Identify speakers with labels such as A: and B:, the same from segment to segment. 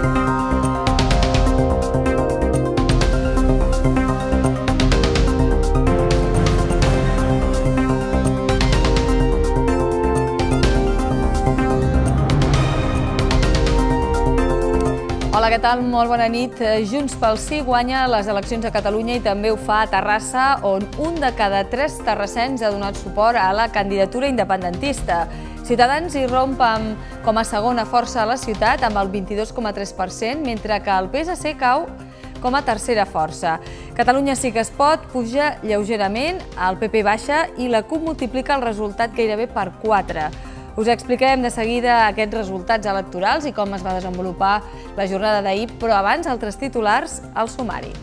A: Hola,
B: què tal? Molt bona nit. Eh, Junts pel Sí guanya les eleccions a Catalunya i també ho fa a Terrassa, on un de cada tres terrassens ha donat suport a la candidatura independentista. Ciutadans hi amb, com a segona força a la ciutat amb el 22,3%, mentre que el PSC cau com a tercera força. Catalunya sí que es pot, puja lleugerament, el PP baixa i la CUP multiplica el resultat gairebé per 4. Us expliquem de seguida aquests resultats electorals i com es va desenvolupar la jornada d'ahir, però abans altres titulars al sumari.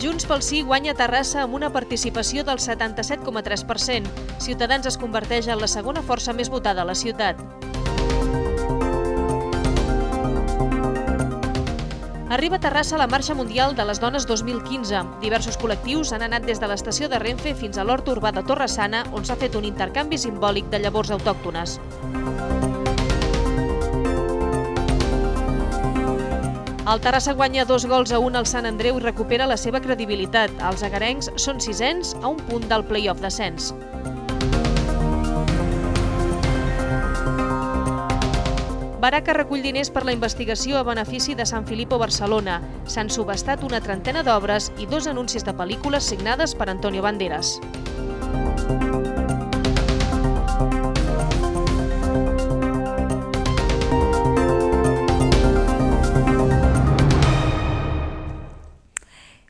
B: Junts pel Sí guanya Terrassa amb una participació del 77,3%. Ciutadans es converteix en la segona força més votada a la ciutat. Arriba a Terrassa la Marxa Mundial de les Dones 2015. Diversos col·lectius han anat des de l'estació de Renfe fins a l'Hort Urbà de Torresana, on s'ha fet un intercanvi simbòlic de llavors autòctones. El Terrassa guanya dos gols a un al Sant Andreu i recupera la seva credibilitat. Els agarencs són sisens a un punt del play-off d'ascens. Baraca recull diners per la investigació a benefici de Sant Filippo Barcelona. S'han subestat una trentena d'obres i dos anuncis de pel·lícules signades per Antonio Banderas.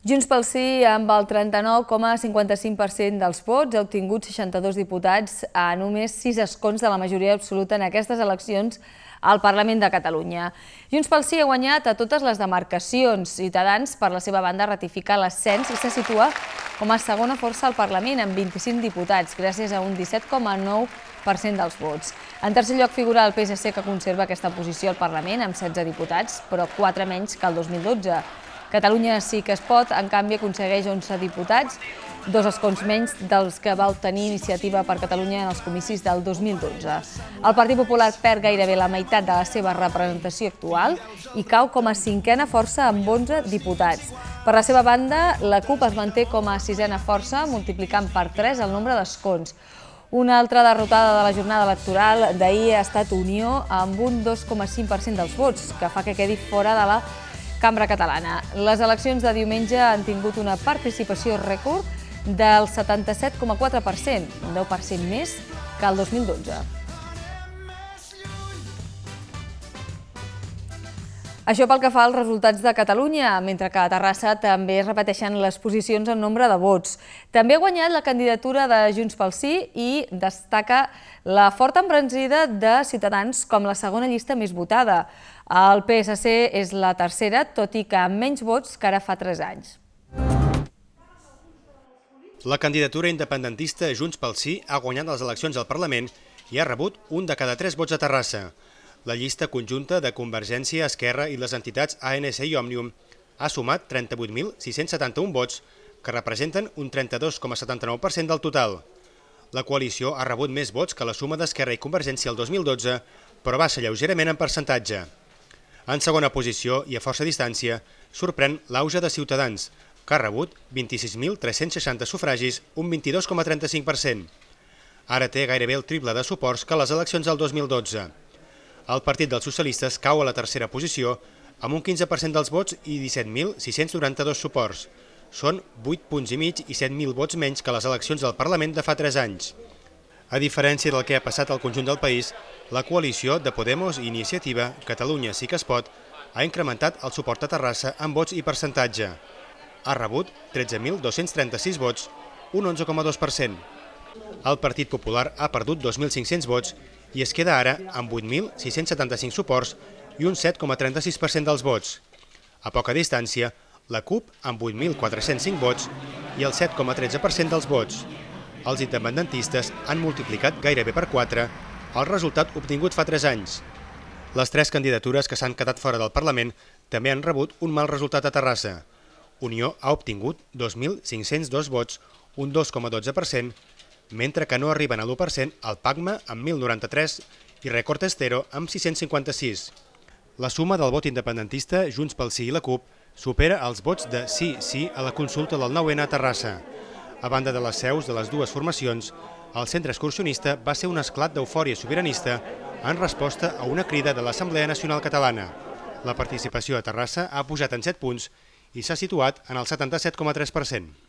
B: Junts pel Sí, amb el 39,55% dels vots, ha obtingut 62 diputats a només 6 escons de la majoria absoluta en aquestes eleccions al Parlament de Catalunya. Junts pel Sí ha guanyat a totes les demarcacions. Ciutadans, per la seva banda, ratifica l'ascens i se situa com a segona força al Parlament amb 25 diputats, gràcies a un 17,9% dels vots. En tercer lloc figura el PSC, que conserva aquesta posició al Parlament amb 16 diputats, però 4 menys que el 2012. Catalunya sí que es pot, en canvi, aconsegueix 11 diputats, dos escons menys dels que va obtenir iniciativa per Catalunya en els comicis del 2012. El Partit Popular perd gairebé la meitat de la seva representació actual i cau com a cinquena força amb 11 diputats. Per la seva banda, la CUP es manté com a sisena força, multiplicant per 3 el nombre d'escons. Una altra derrotada de la jornada electoral d'ahir ha estat Unió amb un 2,5% dels vots, que fa que quedi fora de la Cambra Catalana. Les eleccions de diumenge han tingut una participació rècord del 77,4%, un 10% més que el 2012. Això pel que fa als resultats de Catalunya, mentre que a Terrassa també es repeteixen les posicions en nombre de vots. També ha guanyat la candidatura de Junts pel Sí i destaca la forta embranzida de Ciutadans com la segona llista més votada. El PSC és la tercera, tot i que amb menys vots que ara fa 3 anys.
C: La candidatura independentista Junts pel Sí ha guanyat les eleccions al Parlament i ha rebut un de cada tres vots a Terrassa. La llista conjunta de Convergència, Esquerra i les entitats ANC i Òmnium ha sumat 38.671 vots, que representen un 32,79% del total. La coalició ha rebut més vots que la suma d'Esquerra i Convergència el 2012, però baixa lleugerament en percentatge. En segona posició i a força distància sorprèn l'auge de Ciutadans, que ha rebut 26.360 sufragis, un 22,35%. Ara té gairebé el triple de suports que a les eleccions del 2012. El Partit dels Socialistes cau a la tercera posició amb un 15% dels vots i 17.692 suports. Són 8 punts i mig i 7.000 vots menys que les eleccions del Parlament de fa 3 anys. A diferència del que ha passat al conjunt del país, la coalició de Podemos i Iniciativa Catalunya sí que es pot ha incrementat el suport a Terrassa en vots i percentatge. Ha rebut 13.236 vots, un 11,2%. El Partit Popular ha perdut 2.500 vots i es queda ara amb 8.675 suports i un 7,36% dels vots. A poca distància, la CUP amb 8.405 vots i el 7,13% dels vots. Els independentistes han multiplicat gairebé per 4 el resultat obtingut fa 3 anys. Les tres candidatures que s'han quedat fora del Parlament també han rebut un mal resultat a Terrassa. Unió ha obtingut 2.502 vots, un 2,12%, mentre que no arriben a l'1% el PACMA amb 1.093 i Record Estero amb 656. La suma del vot independentista, Junts pel Sí i la CUP, supera els vots de sí, sí a la consulta del 9-N a Terrassa. A banda de les seus de les dues formacions, el centre excursionista va ser un esclat d'eufòria sobiranista en resposta a una crida de l'Assemblea Nacional Catalana. La participació a Terrassa ha pujat en 7 punts i s'ha situat en el 77,3%.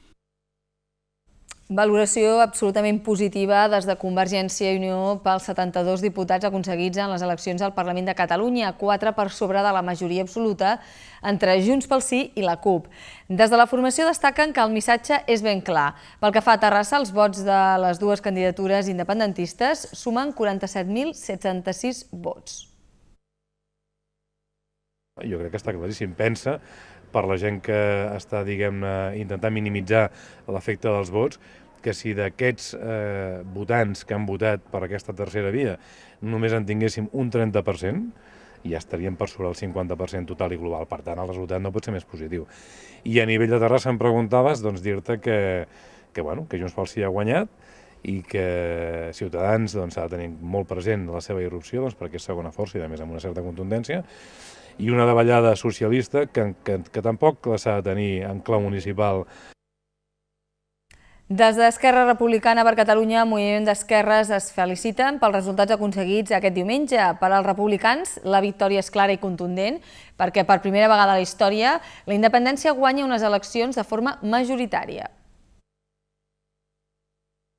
B: Valoració absolutament positiva des de Convergència i Unió pels 72 diputats aconseguits en les eleccions al Parlament de Catalunya, quatre per sobre de la majoria absoluta entre Junts pel Sí i la CUP. Des de la formació destaquen que el missatge és ben clar. Pel que fa a Terrassa, els vots de les dues candidatures independentistes sumen 47.076 vots.
D: Jo crec que està claríssim. Pensa per la gent que està, diguem-ne, intentant minimitzar l'efecte dels vots, que si d'aquests eh, votants que han votat per aquesta tercera via només en tinguéssim un 30%, ja estaríem per sobre el 50% total i global. Per tant, el resultat no pot ser més positiu. I a nivell de Terrassa em preguntaves, doncs dir-te que, que, bueno, que Junts pel Sí ha guanyat, i que Ciutadans doncs, de tenir molt present la seva irrupció doncs, perquè és segona força i a més amb una certa contundència i una davallada socialista que, que, que tampoc la s'ha de tenir en clau municipal.
B: Des d'Esquerra Republicana per Catalunya, el moviment d'esquerres es feliciten pels resultats aconseguits aquest diumenge. Per als republicans, la victòria és clara i contundent, perquè per primera vegada a la història, la independència guanya unes eleccions de forma majoritària.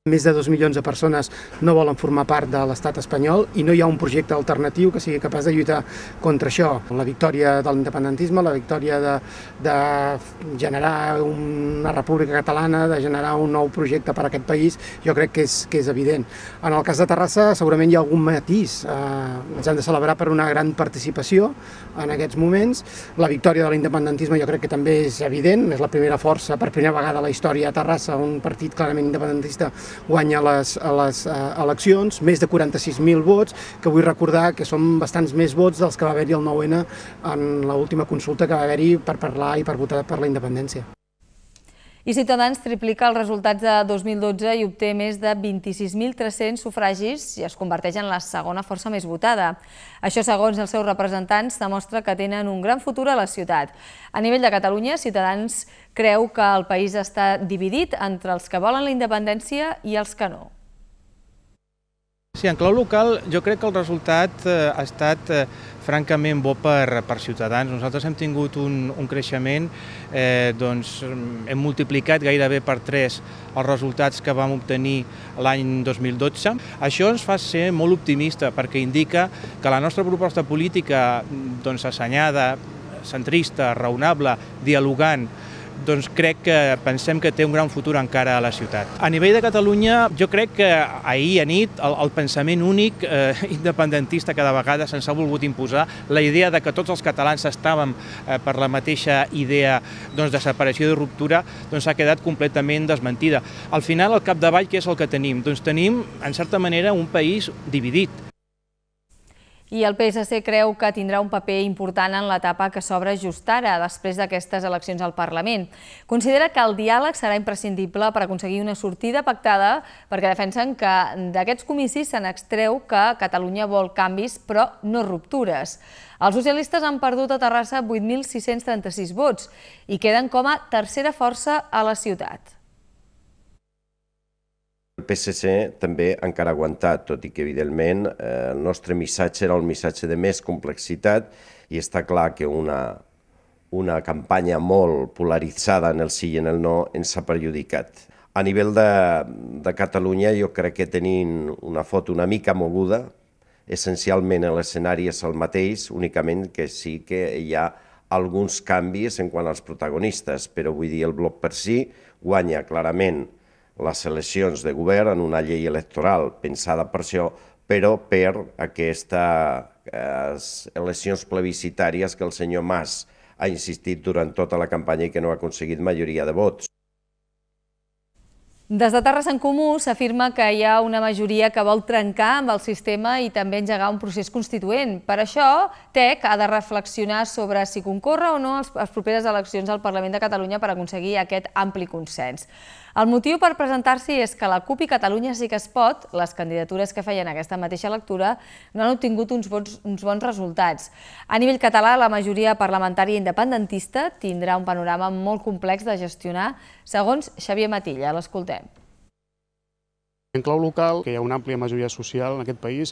C: Més de 2 milions de persones no volen formar part de l'estat espanyol i no hi ha un projecte alternatiu que sigui capaç de lluitar contra això. La victòria de l'independentisme, la victòria de, de generar una república catalana, de generar un nou projecte per a aquest país, jo crec que és, que és evident. En el cas de Terrassa segurament hi ha algun matís. Eh, ens han de celebrar per una gran participació en aquests moments. La victòria de l'independentisme jo crec que també és evident, és la primera força, per primera vegada a la història a Terrassa, un partit clarament independentista guanya les, a les uh, eleccions, més de 46.000 vots, que vull recordar que són bastants més vots dels que va haver-hi el 9-N en l'última consulta que va haver-hi per parlar i per votar per la independència.
B: I Ciutadans triplica els resultats de 2012 i obté més de 26.300 sufragis i es converteix en la segona força més votada. Això, segons els seus representants, demostra que tenen un gran futur a la ciutat. A nivell de Catalunya, Ciutadans creu que el país està dividit entre els que volen la independència i els que no.
E: Sí, en clau local jo crec que el resultat eh, ha estat eh, francament bo per, per Ciutadans. Nosaltres hem tingut un, un creixement, eh, doncs hem multiplicat gairebé per 3 els resultats que vam obtenir l'any 2012. Això ens fa ser molt optimista perquè indica que la nostra proposta política doncs, assenyada, centrista, raonable, dialogant, doncs crec que pensem que té un gran futur encara a la ciutat. A nivell de Catalunya, jo crec que ahir a nit el, el pensament únic eh, independentista cada vegada se'ns ha volgut imposar, la idea de que tots els catalans estàvem eh, per la mateixa idea doncs, de separació i de ruptura, doncs ha quedat completament desmentida. Al final, al capdavall, què és el que tenim? Doncs tenim, en certa manera, un país dividit
B: i el PSC creu que tindrà un paper important en l'etapa que s'obre just ara, després d'aquestes eleccions al Parlament. Considera que el diàleg serà imprescindible per aconseguir una sortida pactada perquè defensen que d'aquests comicis se n'extreu que Catalunya vol canvis però no ruptures. Els socialistes han perdut a Terrassa 8.636 vots i queden com a tercera força a la ciutat.
F: El PSC també encara ha aguantat, tot i que evidentment eh, el nostre missatge era el missatge de més complexitat i està clar que una, una campanya molt polaritzada en el sí i en el no ens ha perjudicat. A nivell de, de Catalunya jo crec que tenim una foto una mica moguda, essencialment l'escenari és el mateix, únicament que sí que hi ha alguns canvis en quant als protagonistes, però vull dir, el bloc per si guanya clarament les eleccions de govern en una llei electoral pensada per això, però per aquestes eh, eleccions plebiscitàries que el senyor Mas ha insistit durant tota la campanya i que no ha aconseguit majoria de vots.
B: Des de Terres en Comú s'afirma que hi ha una majoria que vol trencar amb el sistema i també engegar un procés constituent. Per això, TEC ha de reflexionar sobre si concorre o no les properes eleccions al Parlament de Catalunya per aconseguir aquest ampli consens. El motiu per presentar-s'hi és que la CUP i Catalunya sí que es pot, les candidatures que feien aquesta mateixa lectura, no han obtingut uns bons, uns bons resultats. A nivell català, la majoria parlamentària independentista tindrà un panorama molt complex de gestionar, segons Xavier Matilla. L'escoltem.
G: En clau local, que hi ha una àmplia majoria social en aquest país,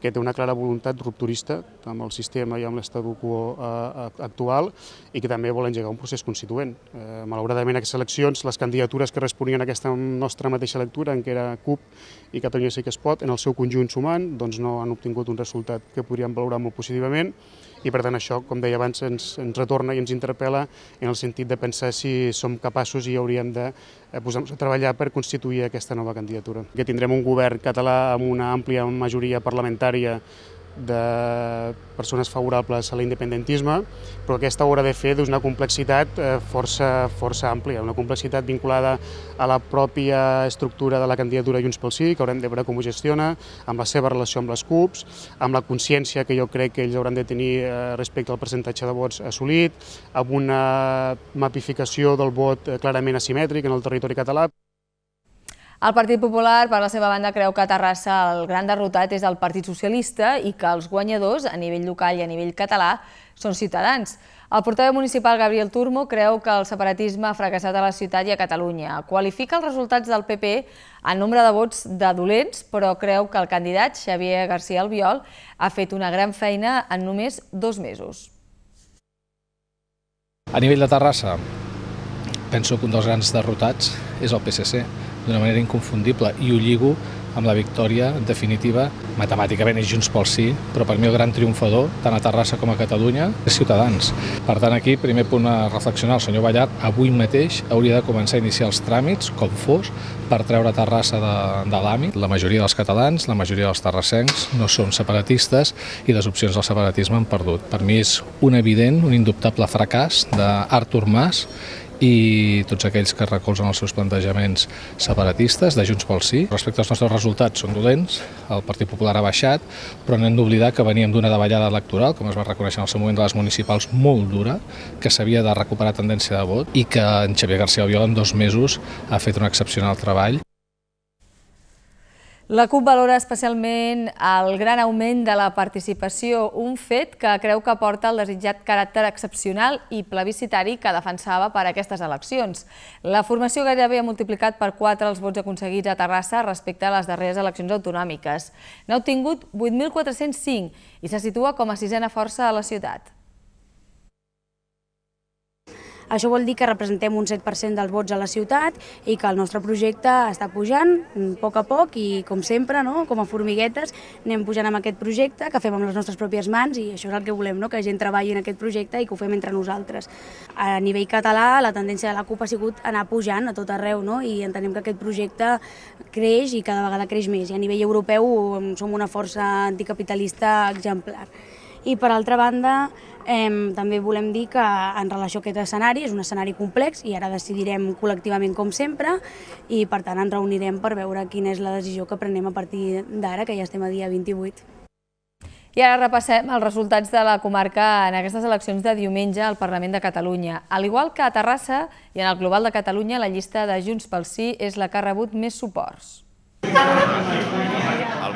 G: que té una clara voluntat rupturista amb el sistema i amb l'estat quo eh, actual i que també vol engegar un procés constituent. Eh, malauradament, aquestes eleccions, les candidatures que responien a aquesta nostra mateixa lectura, en què era CUP i Catalunya sí que es pot, en el seu conjunt sumant, doncs no han obtingut un resultat que podríem valorar molt positivament i per tant això, com deia abans, ens, ens retorna i ens interpel·la en el sentit de pensar si som capaços i hauríem de eh, posar-nos a treballar per constituir aquesta nova candidatura. Que tindrem un govern català amb una àmplia majoria parlamentària de persones favorables a l'independentisme, però aquesta haurà de fer d'una complexitat eh, força, força àmplia, una complexitat vinculada a la pròpia estructura de la candidatura Junts pel Sí, que haurem de veure com ho gestiona, amb la seva relació amb les CUPs, amb la consciència que jo crec que ells hauran de tenir eh, respecte al percentatge de vots assolit, amb una mapificació del vot eh, clarament asimètric en el territori català.
B: El Partit Popular, per la seva banda, creu que a Terrassa el gran derrotat és el Partit Socialista i que els guanyadors, a nivell local i a nivell català, són ciutadans. El portaveu municipal Gabriel Turmo creu que el separatisme ha fracassat a la ciutat i a Catalunya. Qualifica els resultats del PP en nombre de vots de dolents, però creu que el candidat Xavier García Albiol ha fet una gran feina en només dos mesos.
D: A nivell de Terrassa, penso que un dels grans derrotats és el PSC d'una manera inconfundible i ho lligo amb la victòria definitiva. Matemàticament és Junts pel Sí, però per mi el gran triomfador, tant a Terrassa com a Catalunya, és Ciutadans. Per tant, aquí, primer punt a reflexionar, el senyor Ballart avui mateix hauria de començar a iniciar els tràmits, com fos, per treure Terrassa de, de l'àmbit. La majoria dels catalans, la majoria dels terrassencs, no són separatistes i les opcions del separatisme han perdut. Per mi és un evident, un indubtable fracàs d'Artur Mas i tots aquells que recolzen els seus plantejaments separatistes de Junts pel Sí. Respecte als nostres resultats, són dolents, el Partit Popular ha baixat, però no hem d'oblidar que veníem d'una davallada electoral, com es va reconèixer en el seu moment de les municipals, molt dura, que s'havia de recuperar tendència de vot i que en Xavier García Albiol en dos mesos ha fet un excepcional treball.
B: La CUP valora especialment el gran augment de la participació, un fet que creu que porta el desitjat caràcter excepcional i plebiscitari que defensava per aquestes eleccions. La formació gairebé ha multiplicat per 4 els vots aconseguits a Terrassa respecte a les darreres eleccions autonòmiques. N'ha obtingut 8.405 i se situa com a sisena força a la ciutat. Això vol dir que representem un 7% dels vots a la ciutat i que el nostre projecte està pujant mm, a poc a poc i, com sempre, no? com a formiguetes, anem pujant amb aquest projecte que fem amb les nostres pròpies mans i això és el que volem, no? que la gent treballi en aquest projecte i que ho fem entre nosaltres. A nivell català, la tendència de la CUP ha sigut anar pujant a tot arreu no? i entenem que aquest projecte creix i cada vegada creix més. I a nivell europeu mm, som una força anticapitalista exemplar. I per altra banda, eh, també volem dir que en relació a aquest escenari és un escenari complex i ara decidirem col·lectivament com sempre i per tant ens reunirem per veure quina és la decisió que prenem a partir d'ara, que ja estem a dia 28. I ara repassem els resultats de la comarca en aquestes eleccions de diumenge al Parlament de Catalunya. Al igual que a Terrassa i en el Global de Catalunya, la llista de Junts pel Sí és la que ha rebut més suports.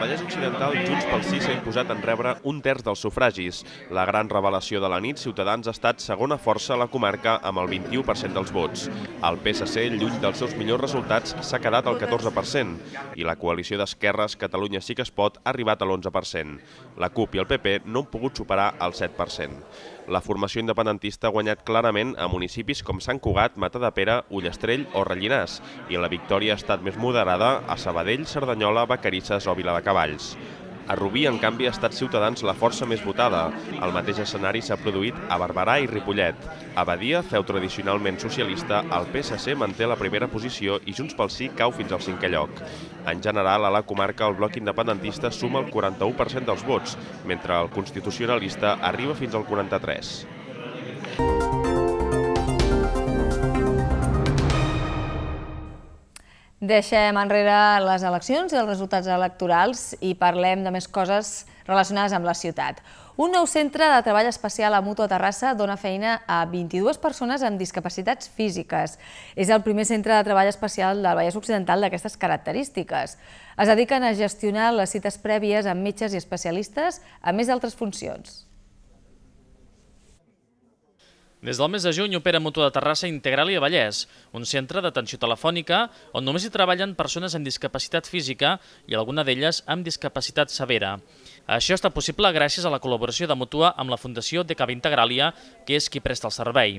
F: Vallès Occidental, Junts pel Sí s'ha imposat en rebre un terç dels sufragis. La gran revelació de la nit, Ciutadans ha estat segona força a la comarca amb el 21% dels vots. El PSC, lluny dels seus millors resultats, s'ha quedat al 14%, i la coalició d'esquerres Catalunya sí que es pot ha arribat a l'11%. La CUP i el PP no han pogut superar el 7%. La formació independentista ha guanyat clarament a municipis com Sant Cugat, Mata de Pere, Ullastrell o Rellinàs, i la victòria ha estat més moderada a Sabadell, Cerdanyola, Vacarisses o Viladecavalls. A Rubí, en canvi, ha estat Ciutadans la força més votada. El mateix escenari s'ha produït a Barberà i Ripollet. A Badia, feu tradicionalment socialista, el PSC manté la primera posició i Junts pel Sí cau fins al cinquè lloc. En general, a la comarca, el bloc independentista suma el 41% dels vots, mentre el constitucionalista arriba fins al 43%.
B: Deixem enrere les eleccions i els resultats electorals i parlem de més coses relacionades amb la ciutat. Un nou centre de treball especial a Mutua Terrassa dona feina a 22 persones amb discapacitats físiques. És el primer centre de treball especial del Vallès Occidental d'aquestes característiques. Es dediquen a gestionar les cites prèvies amb metges i especialistes, a més d'altres funcions.
H: Des del mes de juny opera Mutu de Terrassa Integral i a Vallès, un centre d'atenció telefònica on només hi treballen persones amb discapacitat física i alguna d'elles amb discapacitat severa. Això està possible gràcies a la col·laboració de Mutua amb la Fundació de Cava Integràlia, que és qui presta el servei.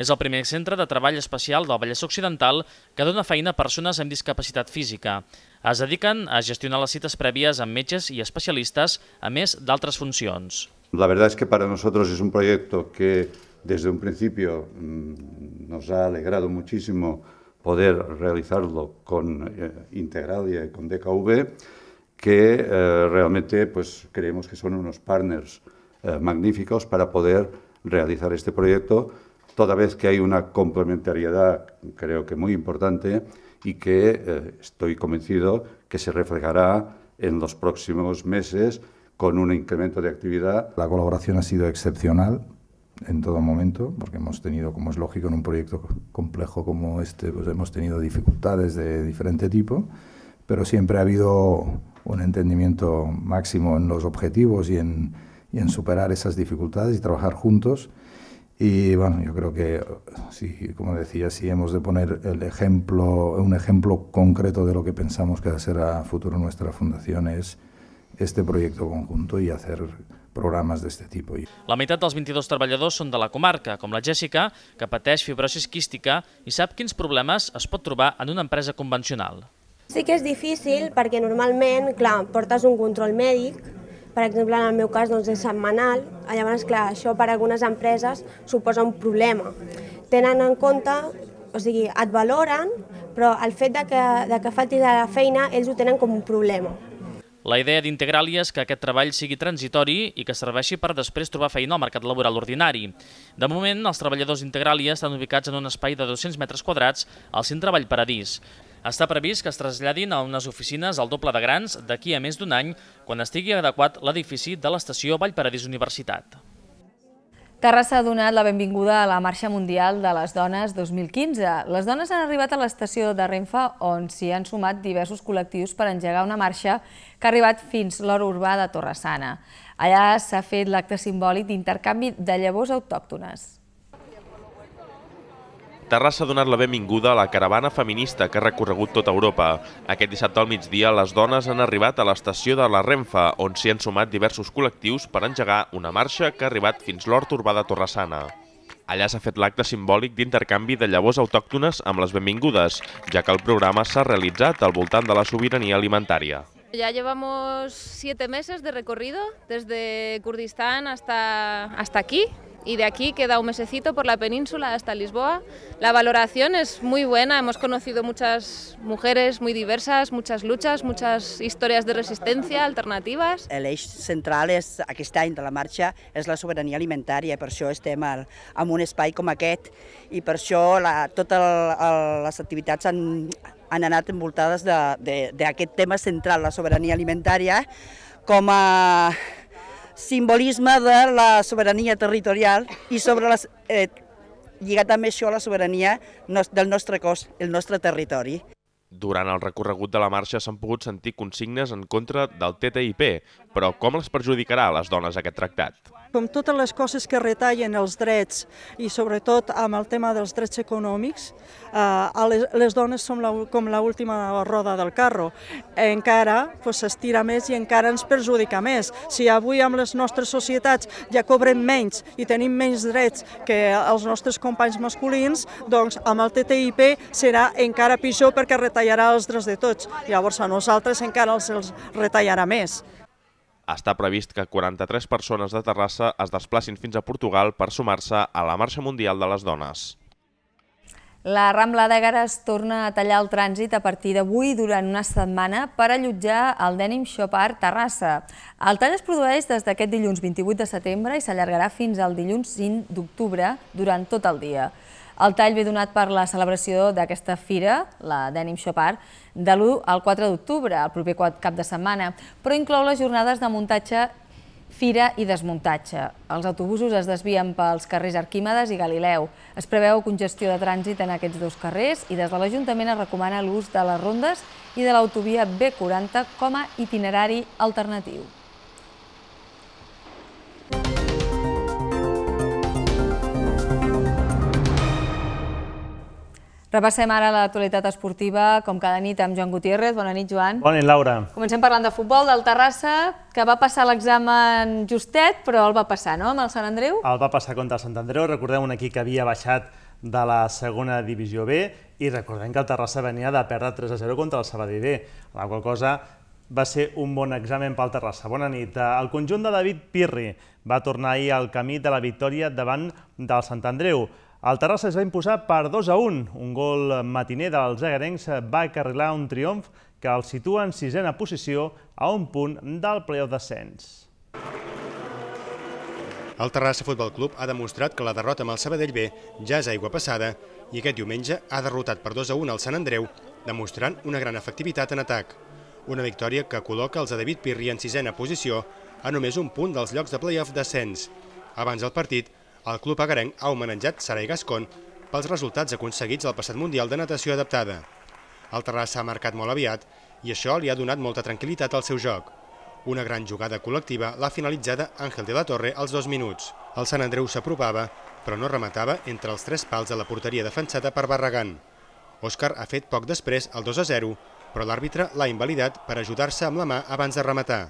H: És el primer centre de treball especial del Vallès Occidental que dona feina a persones amb discapacitat física. Es dediquen a gestionar les cites prèvies amb metges i especialistes, a més d'altres funcions.
F: La verdad es que para nosotros es un proyecto que desde un principio mm, nos ha alegrado muchísimo poder realizarlo con eh, Integralia y eh, con DKV, que eh, realmente pues, creemos que son unos partners magníficos para poder realizar este proyecto, toda vez que hay una complementariedad creo que muy importante y que estoy convencido que se reflejará en los próximos meses con un
D: incremento de actividad. La colaboración ha sido excepcional, en todo momento, porque hemos tenido, como es lógico en un proyecto complejo como este, pues hemos tenido dificultades de diferente tipo, pero siempre ha habido un entendimiento máximo en los objetivos y en, superar esas dificultades y trabajar juntos. Y bueno, yo creo que, sí como decía, si hemos de poner el ejemplo, un ejemplo concreto de lo que pensamos que va a ser a futuro nuestra fundación es este proyecto conjunto y hacer programes d'aquest tipus.
H: La meitat dels 22 treballadors són de la comarca, com la Jèssica, que pateix fibrosis quística i sap quins problemes es pot trobar en una empresa convencional.
B: Sí que és difícil perquè normalment, clar, portes un control mèdic, per exemple, en el meu cas doncs, és setmanal, llavors, clar, això per a algunes empreses suposa un problema. Tenen en compte, o sigui, et valoren, però el fet de que, de que faltis a la feina, ells ho tenen com un problema.
H: La idea d'integrar-li és que aquest treball sigui transitori i que serveixi per després trobar feina al mercat laboral ordinari. De moment, els treballadors d'integrar-li estan ubicats en un espai de 200 metres quadrats al Cint Treball Paradís. Està previst que es traslladin a unes oficines al doble de grans d'aquí a més d'un any, quan estigui adequat l'edifici de l'estació Vallparadís Universitat.
B: Terrassa ha donat la benvinguda a la Marxa Mundial de les Dones 2015. Les dones han arribat a l'estació de Renfa, on s'hi han sumat diversos col·lectius per engegar una marxa que ha arribat fins l'hora urbà de Torressana. Allà s'ha fet l'acte simbòlic d'intercanvi de llavors autòctones.
F: Terrassa ha donat la benvinguda a la caravana feminista que ha recorregut tota Europa. Aquest dissabte al migdia, les dones han arribat a l'estació de la Renfa, on s'hi han sumat diversos col·lectius per engegar una marxa que ha arribat fins l'hort urbà de Torressana. Allà s'ha fet l'acte simbòlic d'intercanvi de llavors autòctones amb les benvingudes, ja que el programa s'ha realitzat al voltant de la sobirania alimentària.
B: Ya llevamos siete meses de recorrido, desde Kurdistán hasta, hasta aquí, y de aquí queda un mesecito por la península hasta Lisboa. La valoración es muy buena, hemos conocido muchas mujeres muy diversas, muchas luchas, muchas històries de resistència alternatives.
F: eix central és, aquest any de la marxa és la sobirania alimentària, per això estem al, en un espai com aquest i per això la, totes les activitats han, han anat envoltades d'aquest tema central, la sobirania alimentària, com a simbolisme de la sobirania territorial i sobre les, eh, lligat també això a la sobirania del nostre cos, el nostre territori. Durant el recorregut de la marxa s'han pogut sentir consignes en contra del TTIP, però com les perjudicarà a les dones aquest tractat?
B: Com totes les coses que retallen els drets i sobretot amb el tema dels drets econòmics, eh, les dones som la, com l'última roda del carro. Encara s'estira doncs, més i encara ens perjudica més. Si avui amb les nostres societats ja cobrem menys i tenim menys drets que els nostres companys masculins, doncs amb el TTIP serà encara pitjor perquè retallen retallarà els drets de tots. Llavors a nosaltres encara els, els retallarà més.
F: Està previst que 43 persones de Terrassa es desplacin fins a Portugal per sumar-se a la Marxa Mundial de les Dones.
B: La Rambla de Gares torna a tallar el trànsit a partir d'avui durant una setmana per allotjar el Denim Shop Art Terrassa. El tall es produeix des d'aquest dilluns 28 de setembre i s'allargarà fins al dilluns 5 d'octubre durant tot el dia. El tall ve donat per la celebració d'aquesta fira, la Denim Shop Art, de l'1 al 4 d'octubre, el proper cap de setmana, però inclou les jornades de muntatge fira i desmuntatge. Els autobusos es desvien pels carrers Arquímedes i Galileu. Es preveu congestió de trànsit en aquests dos carrers i des de l'Ajuntament es recomana l'ús de les rondes i de l'autovia B40 com a itinerari alternatiu. Repassem ara l'actualitat esportiva, com cada nit, amb Joan Gutiérrez. Bona nit, Joan. Bona nit, Laura. Comencem parlant de futbol, del Terrassa, que va passar l'examen justet, però el va passar, no?, amb el Sant Andreu?
E: El va passar contra el Sant Andreu. Recordem un equip que havia baixat de la segona divisió B i recordem que el Terrassa venia de perdre 3 a 0 contra el Sabadell B, la qual cosa va ser un bon examen pel Terrassa. Bona nit. Eh, el conjunt de David Pirri va tornar ahir al camí de la victòria davant del Sant Andreu. El Terrassa es va imposar per 2 a 1. Un gol matiner dels agarencs va carrilar un triomf que el situa en sisena posició a un punt del playoff descens. El Terrassa Futbol Club ha demostrat que la derrota amb el Sabadell B ja
C: és aigua passada i aquest diumenge ha derrotat per 2 a 1 el Sant Andreu, demostrant una gran efectivitat en atac. Una victòria que col·loca els de David Pirri en sisena posició a només un punt dels llocs de playoff descens. Abans del partit, el club agarenc ha homenatjat Sarai Gascon pels resultats aconseguits al passat Mundial de Natació Adaptada. El Terrassa ha marcat molt aviat i això li ha donat molta tranquil·litat al seu joc. Una gran jugada col·lectiva l'ha finalitzada Àngel de la Torre als dos minuts. El Sant Andreu s'apropava, però no rematava entre els tres pals de la porteria defensada per Barragant. Òscar ha fet poc després el 2-0, però l'àrbitre l'ha invalidat per ajudar-se amb la mà abans de rematar.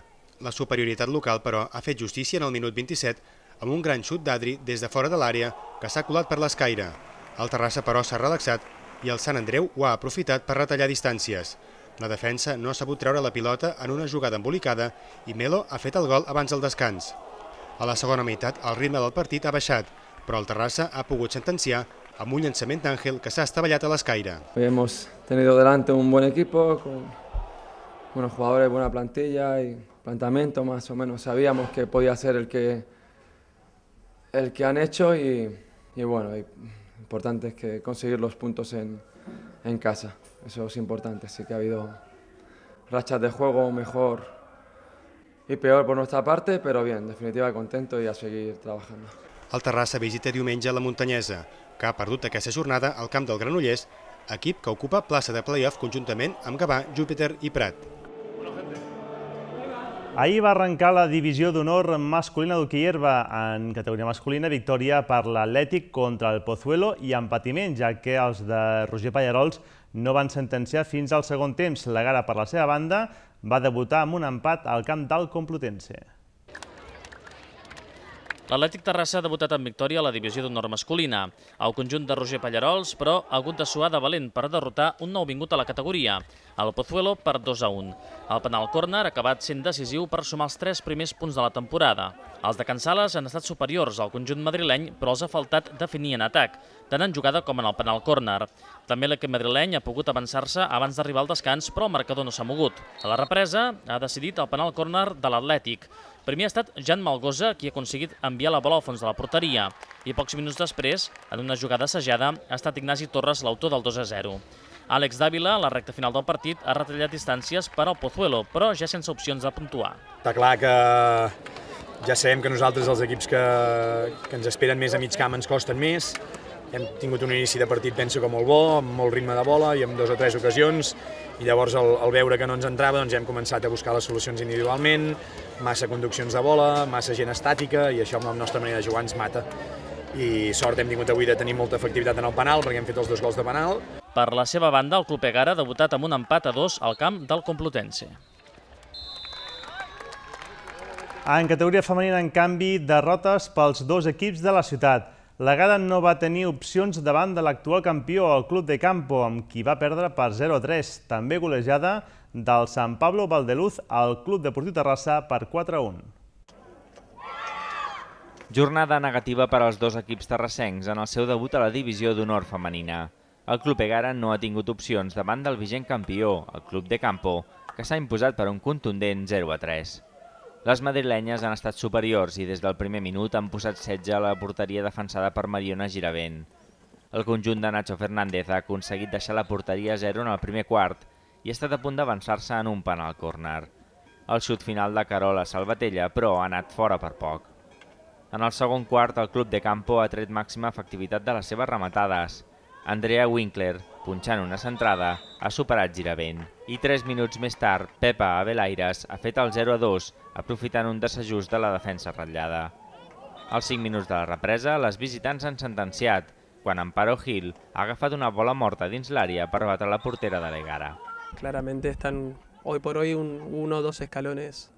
C: La superioritat local, però, ha fet justícia en el minut 27 amb un gran xut d'Adri des de fora de l'àrea que s'ha colat per l'escaire. El Terrassa, però, s'ha relaxat i el Sant Andreu ho ha aprofitat per retallar distàncies. La defensa no ha sabut treure la pilota en una jugada embolicada i Melo ha fet el gol abans del descans. A la segona meitat, el ritme del partit ha baixat, però el Terrassa ha pogut sentenciar amb un llançament d'Àngel que s'ha estavellat a l'escaire.
D: Hoy hemos tenido delante un buen equipo, con buenos jugadores, buena plantilla y planteamiento más o menos. Sabíamos que podía ser el que el que han hecho y, y bueno, y importante es que conseguir los puntos en, en, casa. Eso es importante, sí que ha habido rachas de juego mejor y peor por nuestra parte, pero bien, en definitiva contento y a seguir trabajando.
C: El Terrassa visita diumenge la Muntanyesa, que ha perdut aquesta jornada al camp del Granollers, equip que ocupa plaça de play-off conjuntament amb Gavà,
E: Júpiter i Prat. Bueno, gente. Ahir va arrencar la divisió d'honor masculina d'Uquierba. En categoria masculina, victòria per l'Atlètic contra el Pozuelo i empatiment, ja que els de Roger Pallarols no van sentenciar fins al segon temps. La gara, per la seva banda, va debutar amb un empat al camp del Complutense.
H: L'Atlètic Terrassa ha debutat amb victòria a la divisió d'honor masculina. El conjunt de Roger Pallarols, però, ha hagut de suar de valent per derrotar un nou vingut a la categoria, el Pozuelo per 2 a 1. El penal córner ha acabat sent decisiu per sumar els tres primers punts de la temporada. Els de Can Sales han estat superiors al conjunt madrileny, però els ha faltat definir en atac, tant en jugada com en el penal córner. També l'equip madrileny ha pogut avançar-se abans d'arribar al descans, però el marcador no s'ha mogut. A la represa ha decidit el penal córner de l'Atlètic. Primer ha estat Jan Malgosa, qui ha aconseguit enviar la bola al fons de la porteria. I pocs minuts després, en una jugada assajada, ha estat Ignasi Torres l'autor del 2-0. Àlex Dávila, a la recta final del partit, ha retallat distàncies per al Pozuelo, però ja sense opcions de puntuar.
F: Està clar que
C: ja sabem que nosaltres els equips que, que ens esperen més a mig camp ens costen més, hem tingut un inici de partit, penso que molt bo, amb molt ritme de bola i amb dos o tres ocasions, i llavors al, el veure que no ens entrava doncs ja hem començat a buscar les solucions individualment, massa conduccions de bola,
H: massa gent estàtica, i això amb la nostra manera de jugar ens mata. I sort hem tingut avui de tenir molta efectivitat en el penal, perquè hem fet els dos gols de penal. Per la seva banda, el Club Egara ha debutat amb un empat a dos al camp del Complutense.
E: En categoria femenina, en canvi, derrotes pels dos equips de la ciutat la Gada no va tenir opcions davant de l'actual campió, el Club de Campo, amb qui va perdre per 0-3, també golejada del Sant Pablo Valdeluz al Club Deportiu Terrassa per 4-1.
I: Jornada negativa per als dos equips terrassencs en el seu debut a la divisió d'honor femenina. El Club Egara no ha tingut opcions davant del vigent campió, el Club de Campo, que s'ha imposat per un contundent 0 a 3. Les madrilenyes han estat superiors i des del primer minut han posat setge a la porteria defensada per Mariona Giravent. El conjunt de Nacho Fernández ha aconseguit deixar la porteria a 0 en el primer quart i ha estat a punt d'avançar-se en un penal córner. El xut final de Carola Salvatella, però, ha anat fora per poc. En el segon quart, el club de Campo ha tret màxima efectivitat de les seves rematades. Andrea Winkler punxant una centrada, ha superat Giravent. I 3 minuts més tard, Pepa Abelaires ha fet el 0-2, aprofitant un desajust de la defensa ratllada. Als 5 minuts de la represa, les visitants han sentenciat, quan Amparo Gil ha agafat una bola morta dins l'àrea per batre la portera de l'Egara.
G: Claramente están hoy por hoy un, uno o dos escalones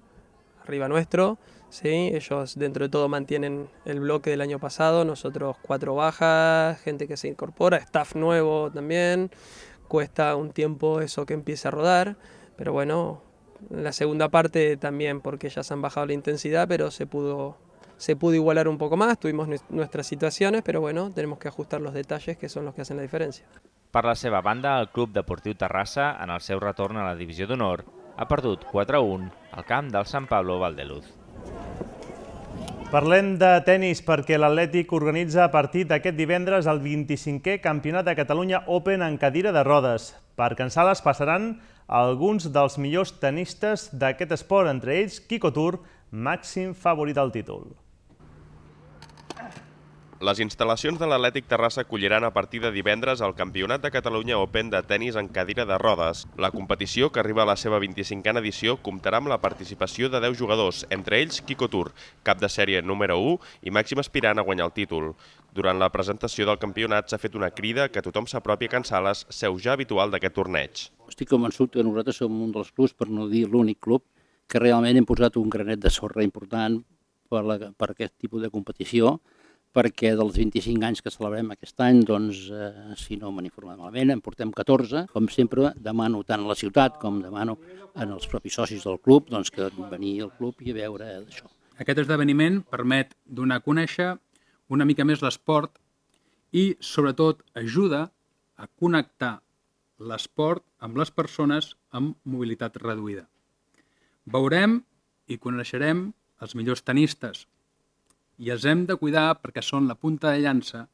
G: arriba nuestro. ¿sí? Ellos dentro de todo mantienen el bloque del año pasado, nosotros cuatro bajas, gente que se incorpora, staff nuevo también. Cuesta un tiempo eso que empiece a rodar, pero bueno, la segunda parte también porque ya se han bajado la intensidad, pero se pudo se pudo igualar un poco más, tuvimos nuestras situaciones, pero bueno, tenemos que ajustar los detalles que son los que hacen la diferencia.
I: Per la seva banda, el Club deportivo Terrassa, en el seu a la divisió d'honor, ha perdut 4-1 al camp del San Pablo Valdeluz.
E: Parlem de tennis perquè l'Atlètic organitza a partir d'aquest divendres el 25è Campionat de Catalunya Open en cadira de rodes. Per cansar-les passaran alguns dels millors tenistes d'aquest esport, entre ells Kiko Tour, màxim favorit al títol
F: les instal·lacions de l'Atlètic Terrassa acolliran a partir de divendres el Campionat de Catalunya Open de tennis en cadira de rodes. La competició, que arriba a la seva 25a edició, comptarà amb la participació de 10 jugadors, entre ells Kiko Tur, cap de sèrie número 1 i màxim aspirant a guanyar el títol. Durant la presentació del campionat s'ha fet una crida que tothom s'apropi a Can Sales, seu ja habitual d'aquest torneig.
H: Estic convençut que nosaltres som un dels clubs, per no dir l'únic club, que realment hem posat un granet de sorra important per, la, per aquest tipus de competició perquè dels 25 anys que celebrem aquest any, doncs, eh, si no m'han informat malament, en portem 14. Com sempre, demano tant a la ciutat com demano en els propis socis del club doncs, que venir al club i a veure això. Aquest
D: esdeveniment permet donar a conèixer una mica més l'esport i, sobretot, ajuda a connectar l'esport amb les persones amb mobilitat reduïda. Veurem i coneixerem els millors tenistes, i els hem de cuidar perquè són la punta de llança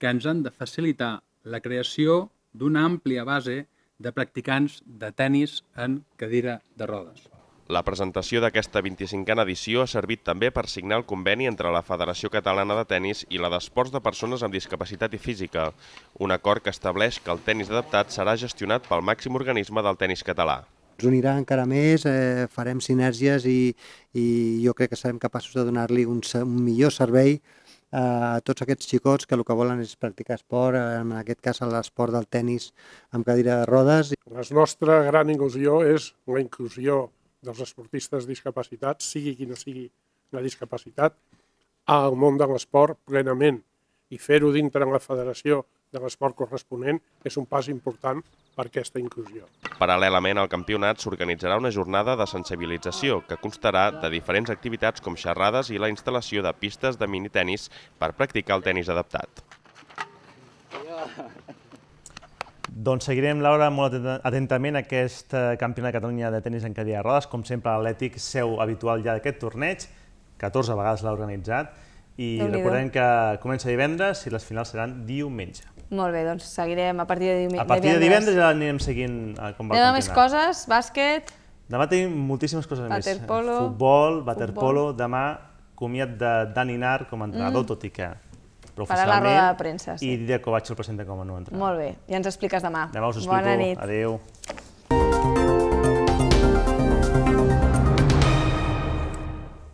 D: que ens han de facilitar la creació d'una àmplia base de practicants de tennis en cadira de rodes.
F: La presentació d'aquesta 25a edició ha servit també per signar el conveni entre la Federació Catalana de Tenis i la d'Esports de Persones amb Discapacitat i Física, un acord que estableix que el tennis adaptat serà gestionat pel màxim organisme del tennis català
C: ens unirà encara més, eh, farem sinergies i, i jo crec que serem capaços de donar-li un, un millor servei a tots aquests xicots que el que volen és practicar esport, en aquest cas l'esport del tennis amb cadira de rodes. La
F: nostra gran inclusió és la inclusió dels esportistes discapacitats, sigui quina sigui la discapacitat, al món de l'esport plenament i fer-ho dintre de la federació de l'esport corresponent és un pas important per aquesta inclusió. Paral·lelament al campionat s'organitzarà una jornada de sensibilització que constarà de diferents activitats com xerrades i la instal·lació de pistes de minitenis per practicar el tennis adaptat.
E: Doncs seguirem, Laura, molt atentament aquest eh, campionat de Catalunya de tennis en cadira de rodes. Com sempre, l'Atlètic seu habitual ja d'aquest torneig, 14 vegades l'ha organitzat, i recordem que comença divendres i les finals seran diumenge.
B: Molt bé, doncs seguirem a partir de divendres. A partir de divendres
E: ja anirem seguint eh, com va el campionat. més coses,
B: bàsquet...
E: Demà tenim moltíssimes coses waterpolo, més. Futbol, waterpolo, demà comiat de Dani Inar com a entrenador, mm. tot i que professionalment... Farà la roda de premsa, sí. I Didier Kovacs el presenta com a nou
B: entrenador. Molt bé, ja ens expliques demà. Demà us ho explico. Bona nit. Adéu.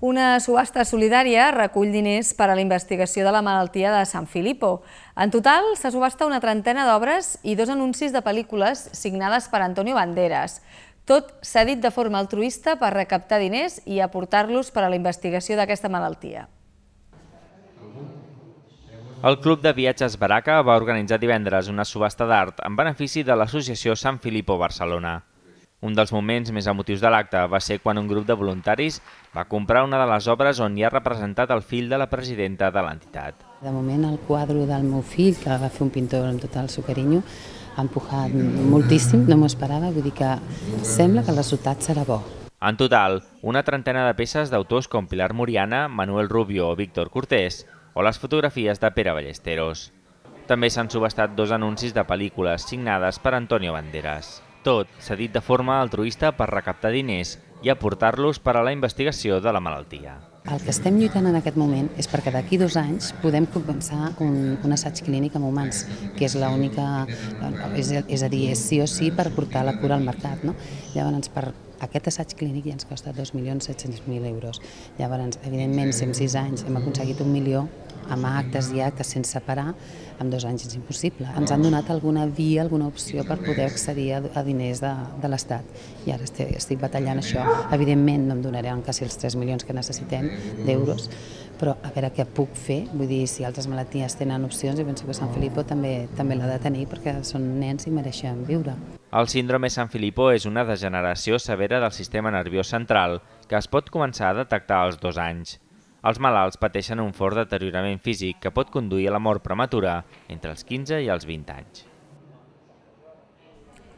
B: Una subhasta solidària recull diners per a la investigació de la malaltia de Sant Filippo. En total, se subhasta una trentena d'obres i dos anuncis de pel·lícules signades per Antonio Banderas. Tot s'ha dit de forma altruista per recaptar diners i aportar-los per a la investigació d'aquesta malaltia.
I: El Club de Viatges Baraca va organitzar divendres una subhasta d'art en benefici de l'associació Sant Filippo Barcelona. Un dels moments més emotius de l'acte va ser quan un grup de voluntaris va comprar una de les obres on hi ha representat el fill de la presidenta de l'entitat.
A: De moment el quadre del meu fill, que va fer un pintor amb tot el seu carinyo, ha empujat moltíssim, no m'ho esperava, vull dir que sembla que el resultat serà bo.
I: En total, una trentena de peces d'autors com Pilar Moriana, Manuel Rubio o Víctor Cortés, o les fotografies de Pere Ballesteros. També s'han subestat dos anuncis de pel·lícules signades per Antonio Banderas tot cedit de forma altruista per recaptar diners i aportar-los per a la investigació de la malaltia.
A: El que estem lluitant en aquest moment és perquè d'aquí dos anys podem començar un, un assaig clínic amb humans, que és l'única, és, és a dir, és sí o sí per portar la cura al mercat. No? Llavors, per, aquest assaig clínic ja ens costa 2.700.000 euros. Llavors, evidentment, si en 6 anys hem aconseguit un milió amb actes i actes sense parar, en dos anys és impossible. Ens han donat alguna via, alguna opció per poder accedir a, diners de, de l'Estat. I ara estic, estic batallant això. Evidentment no em donaran quasi els 3 milions que necessitem d'euros, però a veure què puc fer, vull dir, si altres malalties tenen opcions, jo penso que Sant Filippo també també l'ha de tenir perquè són nens i mereixen viure.
I: El síndrome San Filippo és una degeneració severa del sistema nerviós central que es pot començar a detectar als dos anys. Els malalts pateixen un fort deteriorament físic que pot conduir a la mort prematura entre els 15 i els 20 anys.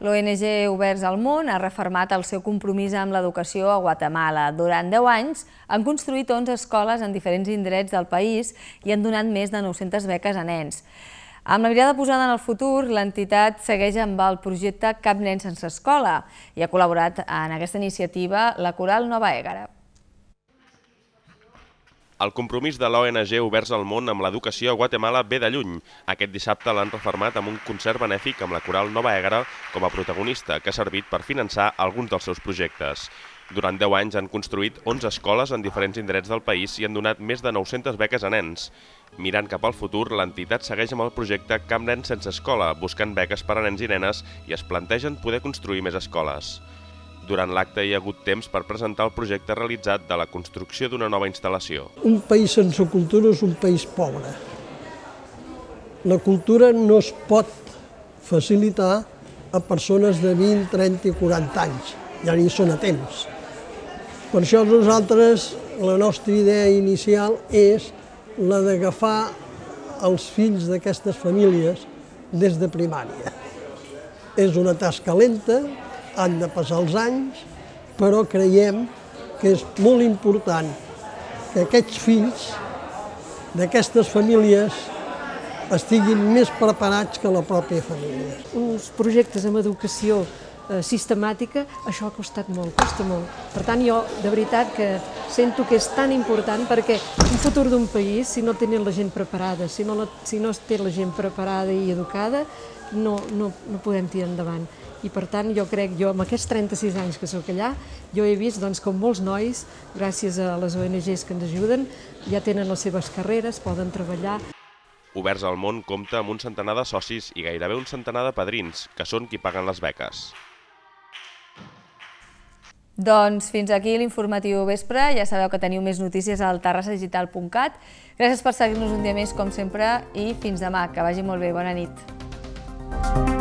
B: L'ONG Oberts al Món ha reformat el seu compromís amb l'educació a Guatemala. Durant 10 anys han construït 11 escoles en diferents indrets del país i han donat més de 900 beques a nens. Amb la mirada posada en el futur, l'entitat segueix amb el projecte Cap nen sense escola i ha col·laborat en aquesta iniciativa la Coral Nova Égara.
F: El compromís de l'ONG Oberts al Món amb l'educació a Guatemala ve de lluny. Aquest dissabte l'han reformat amb un concert benèfic amb la coral Nova Egra com a protagonista, que ha servit per finançar alguns dels seus projectes. Durant 10 anys han construït 11 escoles en diferents indrets del país i han donat més de 900 beques a nens. Mirant cap al futur, l'entitat segueix amb el projecte Camp Nens sense escola, buscant beques per a nens i nenes i es plantegen poder construir més escoles. Durant l'acte hi ha hagut temps per presentar el projecte realitzat de la construcció d'una nova instal·lació. Un país sense cultura és un país pobre. La cultura no es pot facilitar a persones de 20, 30 i 40 anys. Ja n'hi són a temps. Per això nosaltres, la nostra idea inicial és la d'agafar els fills d'aquestes famílies des de primària. És una tasca lenta, han de passar els anys, però creiem que és molt important que
B: aquests fills d'aquestes famílies estiguin més
A: preparats que la pròpia família.
B: Uns projectes amb educació Eh, sistemàtica, això ha costat molt, costa molt. Per tant, jo de veritat que sento que és tan important perquè un futur d'un país, si no tenen la gent preparada, si no, la, si no es té la gent preparada i educada, no, no, no podem tirar endavant. I per tant, jo crec, jo amb aquests 36 anys que sóc allà, jo he vist doncs, com molts nois, gràcies a les ONGs que ens ajuden, ja tenen les seves carreres, poden treballar.
F: Oberts al Món compta amb un centenar de socis i gairebé un centenar de padrins, que són qui paguen les beques.
B: Doncs fins aquí l'informatiu vespre. Ja sabeu que teniu més notícies al terrassadigital.cat. Gràcies per seguir-nos un dia més, com sempre, i fins demà. Que vagi molt bé. Bona nit.